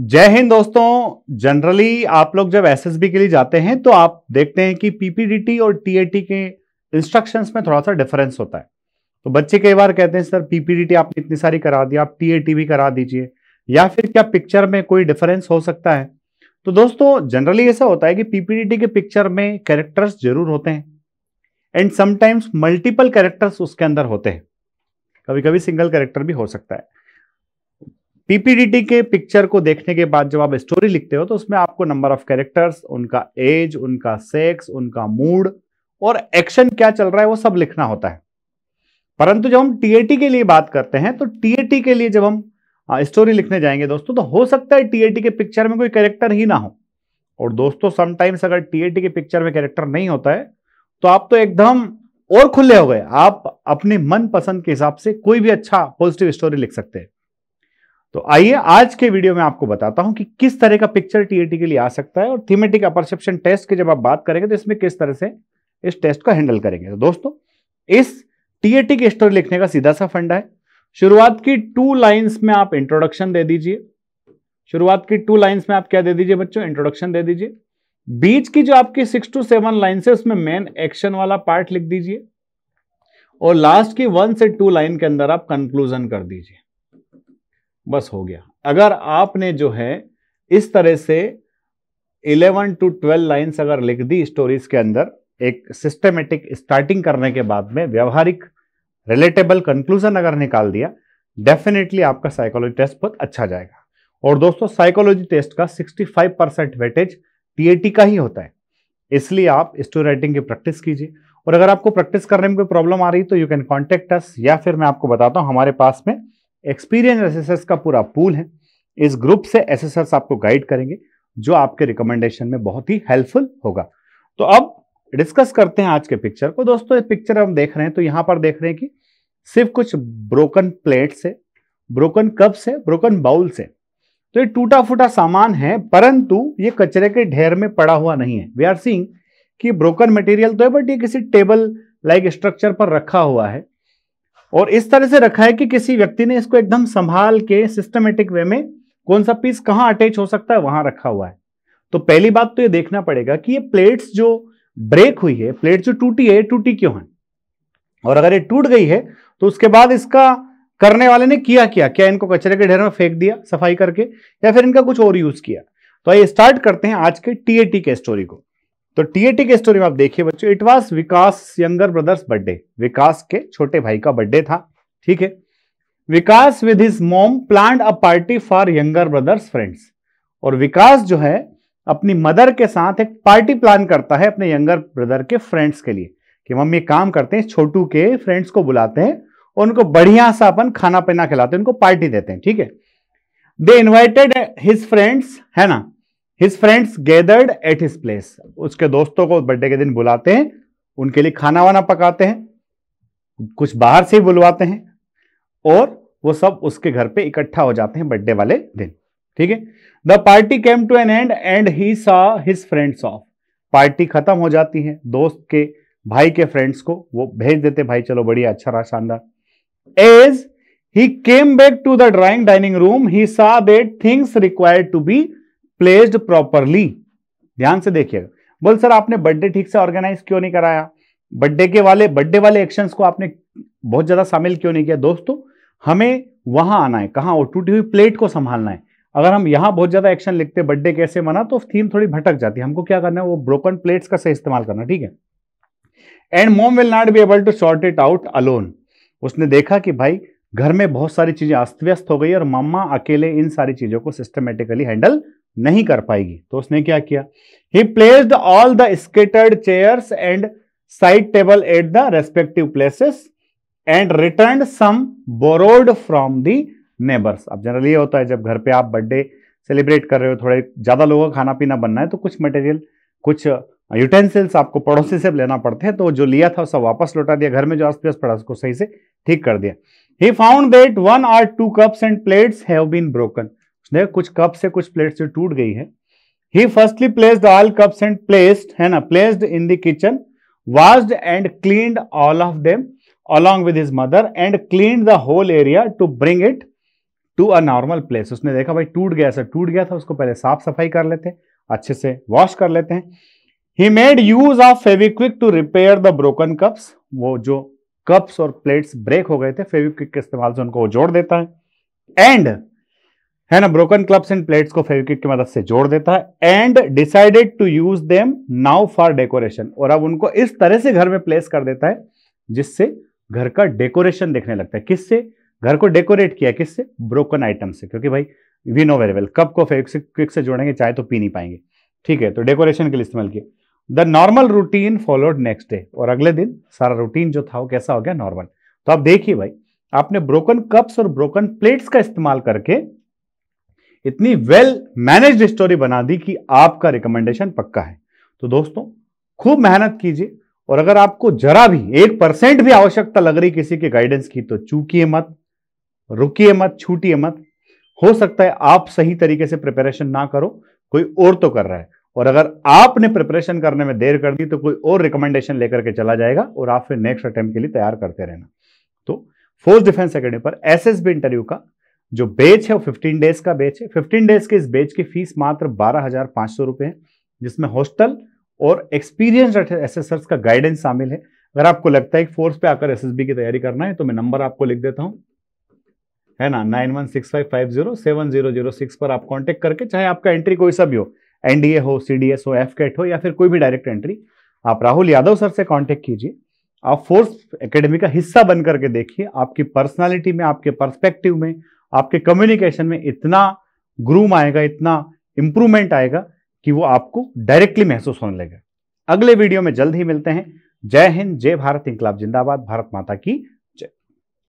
जय हिंद दोस्तों जनरली आप लोग जब एसएसबी के लिए जाते हैं तो आप देखते हैं कि पीपीडीटी और टीएटी के इंस्ट्रक्शंस में थोड़ा सा डिफरेंस होता है तो बच्चे कई बार कहते हैं सर पीपीडीटी आपने इतनी सारी करा दी आप टीएटी भी करा दीजिए या फिर क्या पिक्चर में कोई डिफरेंस हो सकता है तो दोस्तों जनरली ऐसा होता है कि पीपीडीटी के पिक्चर में कैरेक्टर्स जरूर होते हैं एंड समटाइम्स मल्टीपल कैरेक्टर्स उसके अंदर होते हैं कभी कभी सिंगल कैरेक्टर भी हो सकता है पीपीडीटी के पिक्चर को देखने के बाद जब आप स्टोरी लिखते हो तो उसमें आपको नंबर ऑफ कैरेक्टर्स उनका एज उनका सेक्स उनका मूड और एक्शन क्या चल रहा है वो सब लिखना होता है परंतु जब हम टीएटी के लिए बात करते हैं तो टीएटी के लिए जब हम स्टोरी लिखने जाएंगे दोस्तों तो हो सकता है टीएटी के पिक्चर में कोई कैरेक्टर ही ना हो और दोस्तों समटाइम्स अगर टीएटी के पिक्चर में कैरेक्टर नहीं होता है तो आप तो एकदम और खुले हो गए आप अपने मन पसंद के हिसाब से कोई भी अच्छा पॉजिटिव स्टोरी लिख सकते हैं तो आइए आज के वीडियो में आपको बताता हूं कि किस तरह का पिक्चर टीएटी के लिए आ सकता है और थीमेटिक अपरसेप्शन टेस्ट की जब आप बात करेंगे तो इसमें किस तरह से इस टेस्ट को हैंडल करेंगे तो दोस्तों इस टीएटी की स्टोरी लिखने का सीधा सा फंडा है शुरुआत की टू लाइन्स में आप इंट्रोडक्शन दे दीजिए शुरुआत की टू लाइन्स में आप क्या दे दीजिए बच्चों इंट्रोडक्शन दे दीजिए बीच की जो आपकी सिक्स टू सेवन लाइन है उसमें मेन एक्शन वाला पार्ट लिख दीजिए और लास्ट की वन से टू लाइन के अंदर आप कंक्लूजन कर दीजिए बस हो गया अगर आपने जो है इस तरह से 11 टू 12 लाइंस अगर लिख दी स्टोरीज के अंदर एक सिस्टमेटिक स्टार्टिंग करने के बाद में व्यवहारिक रिलेटेबल कंक्लूजन अगर निकाल दिया डेफिनेटली आपका साइकोलॉजी टेस्ट बहुत अच्छा जाएगा और दोस्तों साइकोलॉजी टेस्ट का 65 परसेंट वेटेज टीएटी का ही होता है इसलिए आप स्टोरी राइटिंग की प्रैक्टिस कीजिए और अगर आपको प्रैक्टिस करने में कोई प्रॉब्लम आ रही तो यू कैन कॉन्टेक्ट अस या फिर मैं आपको बताता हूँ हमारे पास में एक्सपीरियंस एसेसर्स का पूरा पूल है इस ग्रुप से एसेसर्स आपको गाइड करेंगे जो आपके रिकमेंडेशन में बहुत ही हेल्पफुल होगा तो अब डिस्कस करते हैं आज के पिक्चर को दोस्तों पिक्चर हम देख रहे हैं तो यहां पर देख रहे हैं कि सिर्फ कुछ ब्रोकन प्लेट से ब्रोकन कप से ब्रोकन बाउल से तो ये टूटा फूटा सामान है परंतु ये कचरे के ढेर में पड़ा हुआ नहीं है we are seeing broken material तो है बट ये किसी टेबल लाइक स्ट्रक्चर पर रखा हुआ है और इस तरह से रखा है कि किसी व्यक्ति ने इसको एकदम संभाल के सिस्टमेटिक वे में कौन सा पीस कहां अटैच हो सकता है वहां रखा हुआ है तो पहली बात तो ये देखना पड़ेगा कि ये प्लेट्स जो ब्रेक हुई है प्लेट जो टूटी है टूटी क्यों है और अगर ये टूट गई है तो उसके बाद इसका करने वाले ने किया क्या क्या इनको कचरे के ढेर में फेंक दिया सफाई करके या फिर इनका कुछ और यूज किया तो आइए स्टार्ट करते हैं आज के टीएटी के स्टोरी को तो टीएटी के स्टोरी में आप देखिए बच्चों it was Vikas younger brother's birthday Vikas के छोटे भाई का बर्थडे था ठीक है Vikas with his mom plan a party for younger brother's friends और विकास जो है अपनी मदर के साथ एक पार्टी प्लान करता है अपने यंगर ब्रदर के फ्रेंड्स के लिए कि मम्मी काम करते हैं छोटू के फ्रेंड्स को बुलाते हैं और उनको बढ़िया सा अपन खाना पीना खिलाते हैं उनको पार्टी देते हैं ठीक है दे इन्वाइटेड हिज फ्रेंड्स है ना his friends gathered at his place उसके दोस्तों को बर्थडे के दिन बुलाते हैं उनके लिए खाना वाना पकाते हैं कुछ बाहर से ही बुलवाते हैं और वो सब उसके घर पे इकट्ठा हो जाते हैं बर्थडे वाले दिन ठीक है the party came to an end and he saw his friends of party खत्म हो जाती है दोस्त के भाई के फ्रेंड्स को वो भेज देते भाई चलो बढ़िया अच्छा रहा शानदार as he came back to the drawing dining room he saw that things required to be placed properly ध्यान से देखिएगा बोल सर आपने बर्थडे ठीक से ऑर्गेनाइज क्यों नहीं कराया बर्थडे के वाले बर्थडे वाले एक्शंस को आपने बहुत ज़्यादा शामिल क्यों नहीं किया दोस्तों हमें वहां आना है कहाँ टूटी हुई प्लेट को संभालना है अगर हम यहां बहुत ज़्यादा एक्शन लिखते बर्थडे कैसे मना तो थीम थोड़ी भटक जाती है हमको क्या करना है वो ब्रोकन प्लेट्स का सही इस्तेमाल करना ठीक है and mom will not be able to sort it out alone उसने देखा कि भाई घर में बहुत सारी चीज़ें अस्त व्यस्त हो गई और मम्मा अकेले इन सारी चीज़ों को सिस्टमेटिकली हैंडल नहीं कर पाएगी तो उसने क्या किया he placed all the scattered chairs and side table at the respective places and return some borrowed from the neighbours अब जनरली ये होता है जब घर पे आप बर्थडे सेलिब्रेट कर रहे हो थोड़े ज़्यादा लोगों का खाना पीना बनना है तो कुछ मटेरियल कुछ यूटेंसिल्स आपको पड़ोसी से लेना पड़ते हैं तो जो लिया था उसका वापस लौटा दिया घर में जो आस पास पड़ा उसको सही से ठीक कर दिया he found that one or two cups and plates have been broken उसने कुछ कप से कुछ प्लेट से टूट गई है ही firstly placed all cups and placed है ना placed in the kitchen washed and cleaned all of them along with his mother and clean the whole area to bring it to a normal place उसने देखा भाई टूट गया sir टूट गया था उसको पहले साफ सफाई कर लेते हैं अच्छे से वॉश कर लेते हैं ही made use of Fevikwik to repair the broken cups वो जो कप्स और प्लेट्स ब्रेक हो गए थे फेविक्विक के इस्तेमाल से उनको वो जोड़ देता है एंड है ना ब्रोकन क्लब्स एंड प्लेट्स को फेविक्विक की मदद से जोड़ देता है and decided to use them now for decoration और अब उनको इस तरह से घर में प्लेस कर देता है जिससे घर का डेकोरेशन देखने लगता है किससे घर को डेकोरेट किया किससे ब्रोकन आइटम से क्योंकि भाई we know very well cup को फेविक्विक से जोड़ेंगे चाहे तो पी नहीं पाएंगे ठीक है तो डेकोरेशन के लिए इस्तेमाल किया the normal routine followed next day और अगले दिन सारा रूटीन जो था वो कैसा हो गया नॉर्मल तो आप देखिए भाई आपने ब्रोकन कप्स और ब्रोकन प्लेट्स का इस्तेमाल करके इतनी वेल मैनेज्ड स्टोरी बना दी कि आपका रिकमेंडेशन पक्का है तो दोस्तों खूब मेहनत कीजिए और अगर आपको जरा भी एक परसेंट भी आवश्यकता लग रही किसी के गाइडेंस की तो चूकिए मत रुकिए मत छूटिए मत हो सकता है आप सही तरीके से प्रिपरेशन ना करो कोई और तो कर रहा है और अगर आपने प्रिपरेशन करने में देर कर दी तो कोई और रिकमेंडेशन लेकर के चला जाएगा और आप फिर नेक्स्ट अटेम्प्ट के लिए तैयार करते रहना तो फोर्स डिफेंस अकेडमी पर एसएसबी इंटरव्यू का जो बेच है वो फिफ्टीन डेज का बेच है 15 डेज के इस बेच की फीस मात्र बारह हजार पांच सौ रुपए है जिसमें हॉस्टल और एक्सपीरियंस एसेसर्स का गाइडेंस शामिल है अगर आपको लगता है कि फोर्स पे आकर एसएसबी की तैयारी करना है तो मैं नंबर आपको लिख देता हूं है ना nine one six five zero seven zero zero six पर आप कॉन्टेक्ट करके चाहे आपका एंट्री कोई सा भी हो एनडीए हो सीडीएस हो एफ हो या फिर कोई भी डायरेक्ट एंट्री आप राहुल यादव सर से कॉन्टेक्ट कीजिए आप फोर्स एकेडमी का हिस्सा बनकर के देखिए आपकी पर्सनालिटी में आपके पर्सपेक्टिव में आपके कम्युनिकेशन में इतना ग्रूम आएगा इतना इंप्रूवमेंट आएगा कि वो आपको डायरेक्टली महसूस होने लगेगा अगले वीडियो में जल्द ही मिलते हैं जय हिंद जय भारत इंकलाब जिंदाबाद भारत माता की